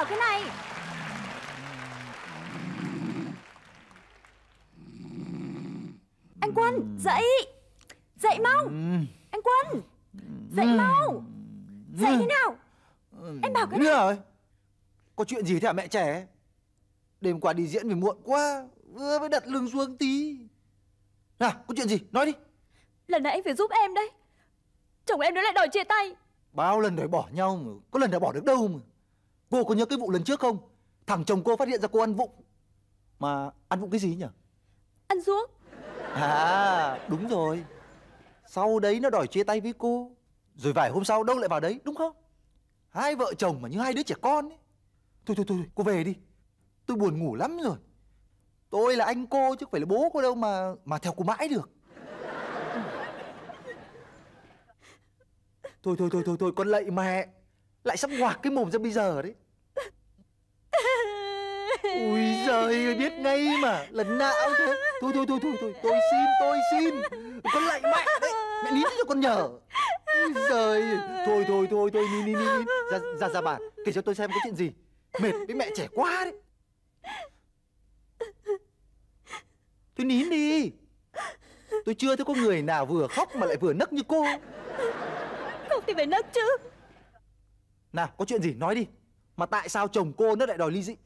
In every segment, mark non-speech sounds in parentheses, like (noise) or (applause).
ở cái này Anh Quân dậy Dậy mau Anh Quân Dậy mau Dậy thế nào Em bảo cái này rồi Có chuyện gì thế hả mẹ trẻ Đêm qua đi diễn về muộn quá Vừa mới đặt lưng xuống tí Nào có chuyện gì nói đi Lần này anh phải giúp em đấy Chồng em nó lại đòi chia tay Bao lần đòi bỏ nhau mà Có lần đã bỏ được đâu mà Cô có nhớ cái vụ lần trước không Thằng chồng cô phát hiện ra cô ăn vụng Mà ăn vụng cái gì nhỉ Ăn ruốc À đúng rồi Sau đấy nó đòi chia tay với cô Rồi vài hôm sau đâu lại vào đấy đúng không Hai vợ chồng mà như hai đứa trẻ con ấy Thôi thôi thôi cô về đi Tôi buồn ngủ lắm rồi Tôi là anh cô chứ không phải là bố cô đâu mà Mà theo cô mãi được Thôi thôi thôi thôi thôi con lạy mẹ lại sắp ngoạc cái mồm ra bây giờ đấy Ui giời biết ngay mà Lần não thế Thôi thôi thôi thôi thôi Tôi xin tôi xin Con lại mẹ đấy Mẹ nín cho con nhờ. Ui giời Thôi thôi thôi thôi nín nín nín Ra ra ra bà Kể cho tôi xem có chuyện gì Mệt với mẹ trẻ quá đấy Tôi nín đi Tôi chưa thấy có người nào vừa khóc mà lại vừa nấc như cô Không thì phải nấc chứ nào có chuyện gì nói đi Mà tại sao chồng cô nó lại đòi ly dị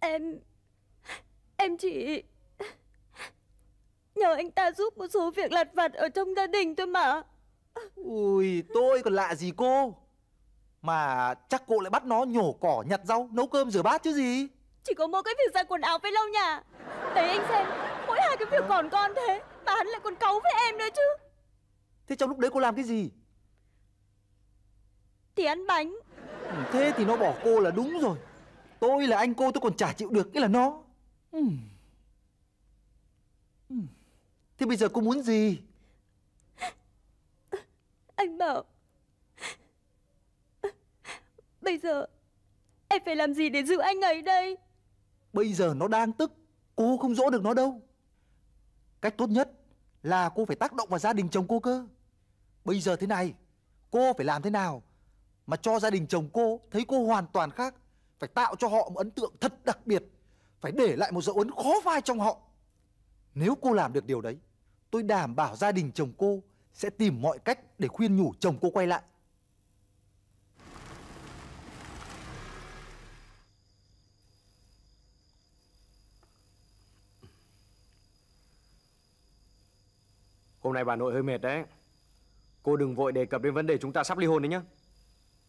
Em Em chỉ Nhờ anh ta giúp một số việc lặt vặt Ở trong gia đình thôi mà Ui tôi còn lạ gì cô Mà chắc cô lại bắt nó nhổ cỏ nhặt rau Nấu cơm rửa bát chứ gì Chỉ có mỗi cái việc giặt quần áo với lâu nhà Đấy anh xem Mỗi hai cái việc còn con thế Mà hắn lại còn cáu với em nữa chứ Thế trong lúc đấy cô làm cái gì thì ăn bánh ừ, Thế thì nó bỏ cô là đúng rồi Tôi là anh cô tôi còn chả chịu được nghĩa là nó ừ. Ừ. Thế bây giờ cô muốn gì Anh bảo Bây giờ Em phải làm gì để giữ anh ấy đây Bây giờ nó đang tức Cô không dỗ được nó đâu Cách tốt nhất là cô phải tác động vào gia đình chồng cô cơ Bây giờ thế này Cô phải làm thế nào mà cho gia đình chồng cô thấy cô hoàn toàn khác phải tạo cho họ một ấn tượng thật đặc biệt phải để lại một dấu ấn khó phai trong họ nếu cô làm được điều đấy tôi đảm bảo gia đình chồng cô sẽ tìm mọi cách để khuyên nhủ chồng cô quay lại Hôm nay bà nội hơi mệt đấy Cô đừng vội đề cập đến vấn đề chúng ta sắp ly hôn đấy nhá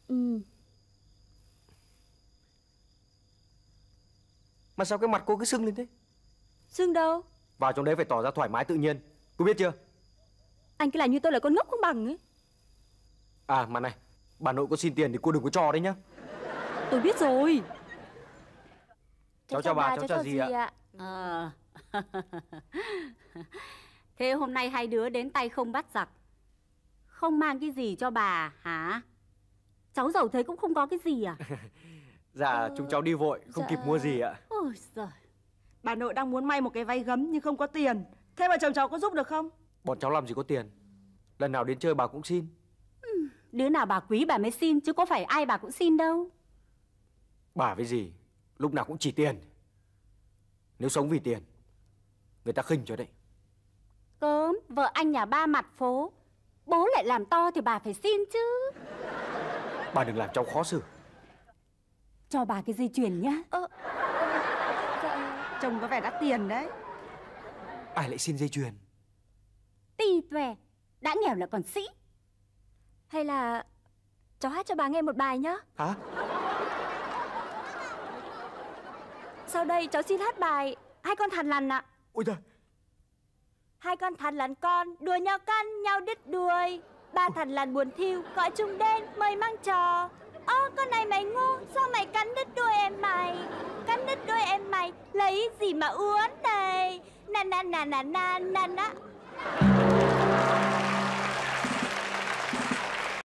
Ừ. Mà sao cái mặt cô cứ sưng lên thế Sưng đâu Vào trong đấy phải tỏ ra thoải mái tự nhiên Cô biết chưa Anh cứ làm như tôi là con ngốc không bằng ấy À mà này Bà nội có xin tiền thì cô đừng có cho đấy nhá Tôi biết rồi Cháu, cháu chào bà, bà cháu chào gì, ạ, ạ? Ờ. À. (laughs) Thế hôm nay hai đứa đến tay không bắt giặc Không mang cái gì cho bà hả Cháu giàu thế cũng không có cái gì à (laughs) Dạ ờ... chúng cháu đi vội Không dạ... kịp mua gì ạ Ôi giời Bà nội đang muốn may một cái váy gấm nhưng không có tiền Thế mà chồng cháu có giúp được không Bọn cháu làm gì có tiền Lần nào đến chơi bà cũng xin ừ, Đứa nào bà quý bà mới xin Chứ có phải ai bà cũng xin đâu Bà với gì Lúc nào cũng chỉ tiền Nếu sống vì tiền Người ta khinh cho đấy Cớm, vợ anh nhà ba mặt phố Bố lại làm to thì bà phải xin chứ Bà đừng làm cháu khó xử Cho bà cái dây chuyền nhá ờ, Chồng có vẻ đắt tiền đấy Ai lại xin dây chuyền Tì tuệ Đã nghèo là còn sĩ Hay là Cháu hát cho bà nghe một bài nhá Hả Sau đây cháu xin hát bài Hai con thằn lằn ạ à. Ôi trời Hai con thằn lằn con Đùa nhau căn nhau đứt đuôi Ba thằng lằn buồn thiêu Gọi chung đen mời mang trò Ơ con này mày ngu Sao mày cắn đứt đuôi em mày Cắn đứt đuôi em mày Lấy gì mà uốn đây Na na na na na na na